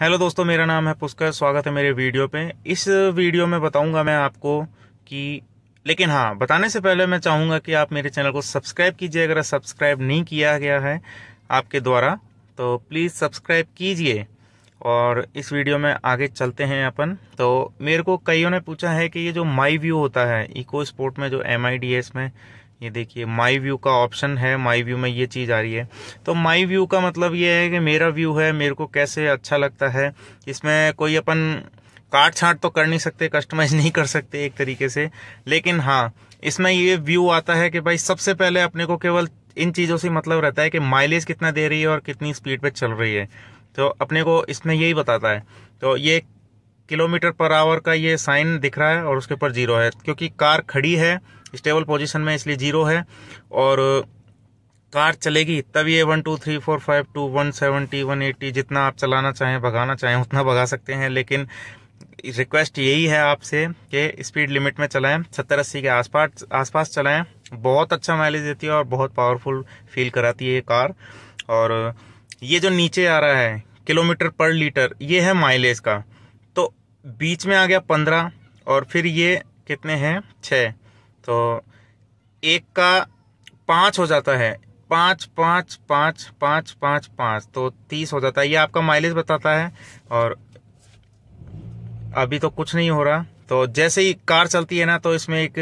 hello दोस्तों मेरा नाम है पुष्कर स्वागत है मेरे वीडियो पे इस वीडियो में बताऊंगा मैं आपको कि लेकिन हाँ बताने से पहले मैं चाहूँगा कि आप मेरे चैनल को सब्सक्राइब कीजिए अगर सब्सक्राइब नहीं किया गया है आपके द्वारा तो प्लीज़ सब्सक्राइब कीजिए और इस वीडियो में आगे चलते हैं अपन तो मेरे को कईयों ने पूछा है कि ये जो माई व्यू होता है इको स्पोर्ट में जो एम में ये देखिए माई व्यू का ऑप्शन है माई व्यू में ये चीज़ आ रही है तो माई व्यू का मतलब ये है कि मेरा व्यू है मेरे को कैसे अच्छा लगता है इसमें कोई अपन काट छाँट तो कर नहीं सकते कस्टमाइज नहीं कर सकते एक तरीके से लेकिन हाँ इसमें ये व्यू आता है कि भाई सबसे पहले अपने को केवल इन चीज़ों से मतलब रहता है कि माइलेज कितना दे रही है और कितनी स्पीड पर चल रही है तो अपने को इसमें यही बताता है तो ये किलोमीटर पर आवर का ये साइन दिख रहा है और उसके ऊपर जीरो है क्योंकि कार खड़ी है स्टेबल पोजीशन में इसलिए जीरो है और कार चलेगी तब ये one two three four five two one seventy one eighty जितना आप चलाना चाहें भगाना चाहें उतना भगा सकते हैं लेकिन रिक्वेस्ट यही है आपसे कि स्पीड लिमिट में चलाएं सत्तर अस्सी के आसपास आसपास चलाएं बहुत अच्छा माइलेज देती है और बहुत पावरफुल फील कराती है ये कार और ये जो नीचे आ रहा है किलोमीटर पर लीटर ये है माइलेज का बीच में आ गया पंद्रह और फिर ये कितने हैं छः तो एक का पाँच हो जाता है पाँच पाँच पाँच पाँच पाँच पाँच तो तीस हो जाता है ये आपका माइलेज बताता है और अभी तो कुछ नहीं हो रहा तो जैसे ही कार चलती है ना तो इसमें एक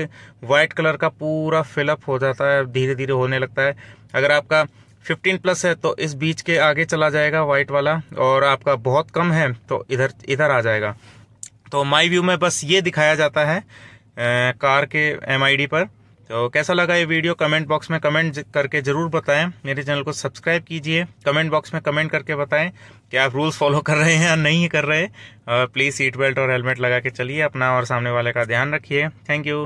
वाइट कलर का पूरा फिलअप हो जाता है धीरे धीरे होने लगता है अगर आपका 15 प्लस है तो इस बीच के आगे चला जाएगा वाइट वाला और आपका बहुत कम है तो इधर इधर आ जाएगा तो माई व्यू में बस ये दिखाया जाता है आ, कार के एम पर तो कैसा लगा ये वीडियो कमेंट बॉक्स में कमेंट करके ज़रूर बताएं मेरे चैनल को सब्सक्राइब कीजिए कमेंट बॉक्स में कमेंट करके बताएं कि आप रूल्स फॉलो कर रहे हैं या नहीं कर रहे प्लीज़ सीट बेल्ट और हेलमेट लगा के चलिए अपना और सामने वाले का ध्यान रखिए थैंक यू